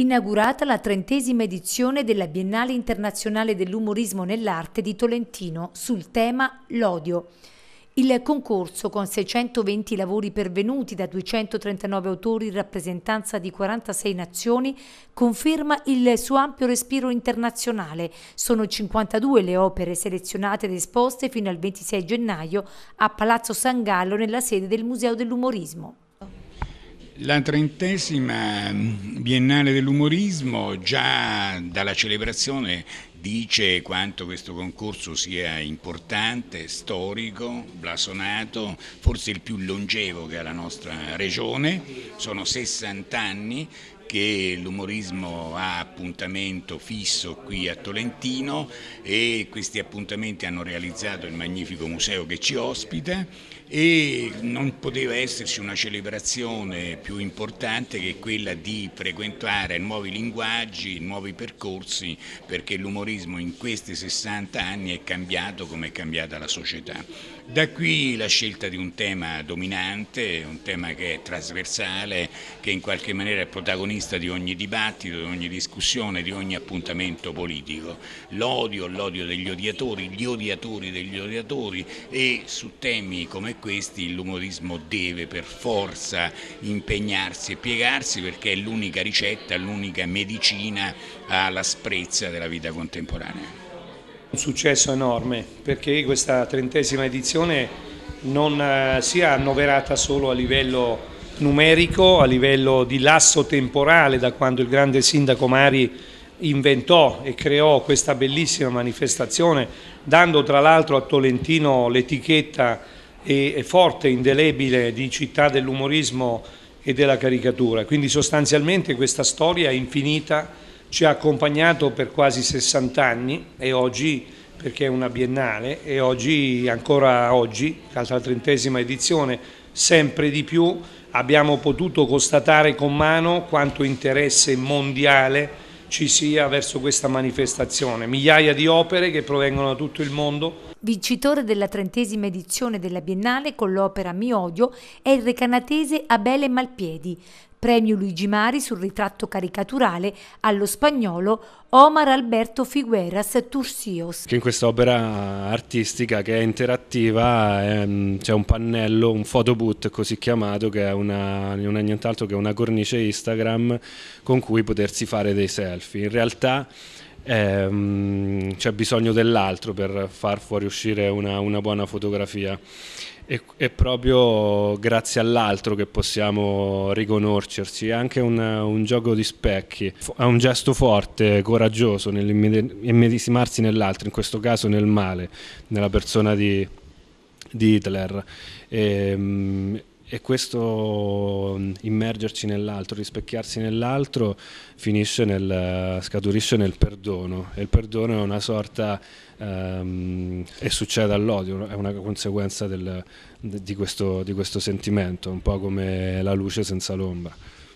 inaugurata la trentesima edizione della Biennale internazionale dell'umorismo nell'arte di Tolentino sul tema L'odio. Il concorso, con 620 lavori pervenuti da 239 autori in rappresentanza di 46 nazioni, conferma il suo ampio respiro internazionale. Sono 52 le opere selezionate ed esposte fino al 26 gennaio a Palazzo San Gallo nella sede del Museo dell'Umorismo. La trentesima mm, Biennale dell'umorismo già dalla celebrazione dice quanto questo concorso sia importante, storico, blasonato, forse il più longevo che ha la nostra regione, sono 60 anni perché l'umorismo ha appuntamento fisso qui a Tolentino e questi appuntamenti hanno realizzato il magnifico museo che ci ospita e non poteva esserci una celebrazione più importante che quella di frequentare nuovi linguaggi, nuovi percorsi, perché l'umorismo in questi 60 anni è cambiato come è cambiata la società. Da qui la scelta di un tema dominante, un tema che è trasversale, che in qualche maniera è protagonista di ogni dibattito, di ogni discussione, di ogni appuntamento politico. L'odio, l'odio degli odiatori, gli odiatori degli odiatori e su temi come questi l'umorismo deve per forza impegnarsi e piegarsi perché è l'unica ricetta, l'unica medicina all'asprezza della vita contemporanea. Un successo enorme perché questa trentesima edizione non eh, sia annoverata solo a livello numerico, a livello di lasso temporale da quando il grande sindaco Mari inventò e creò questa bellissima manifestazione, dando tra l'altro a Tolentino l'etichetta e forte, indelebile di città dell'umorismo e della caricatura. Quindi sostanzialmente questa storia è infinita ci ha accompagnato per quasi 60 anni e oggi, perché è una biennale, e oggi, ancora oggi, la trentesima edizione, sempre di più abbiamo potuto constatare con mano quanto interesse mondiale ci sia verso questa manifestazione. Migliaia di opere che provengono da tutto il mondo, Vincitore della trentesima edizione della Biennale con l'opera Mi Odio è il recanatese Abele Malpiedi, premio Luigi Mari sul ritratto caricaturale allo spagnolo Omar Alberto Figueras Tursios. In quest'opera artistica che è interattiva ehm, c'è un pannello, un photoboot così chiamato che è una, non è nient'altro che una cornice Instagram con cui potersi fare dei selfie. In realtà ehm, c'è bisogno dell'altro per far fuoriuscire una, una buona fotografia. è proprio grazie all'altro che possiamo riconoscerci, è anche un, un gioco di specchi, ha un gesto forte, coraggioso nell'immedesimarsi nell'altro, in questo caso nel male, nella persona di, di Hitler. E, ehm, e questo mm, immergerci nell'altro, rispecchiarsi nell'altro, finisce nel, eh, scaturisce nel perdono e il perdono è una sorta, um, e succede all'odio, è una conseguenza del, di, questo, di questo sentimento, un po' come la luce senza l'ombra.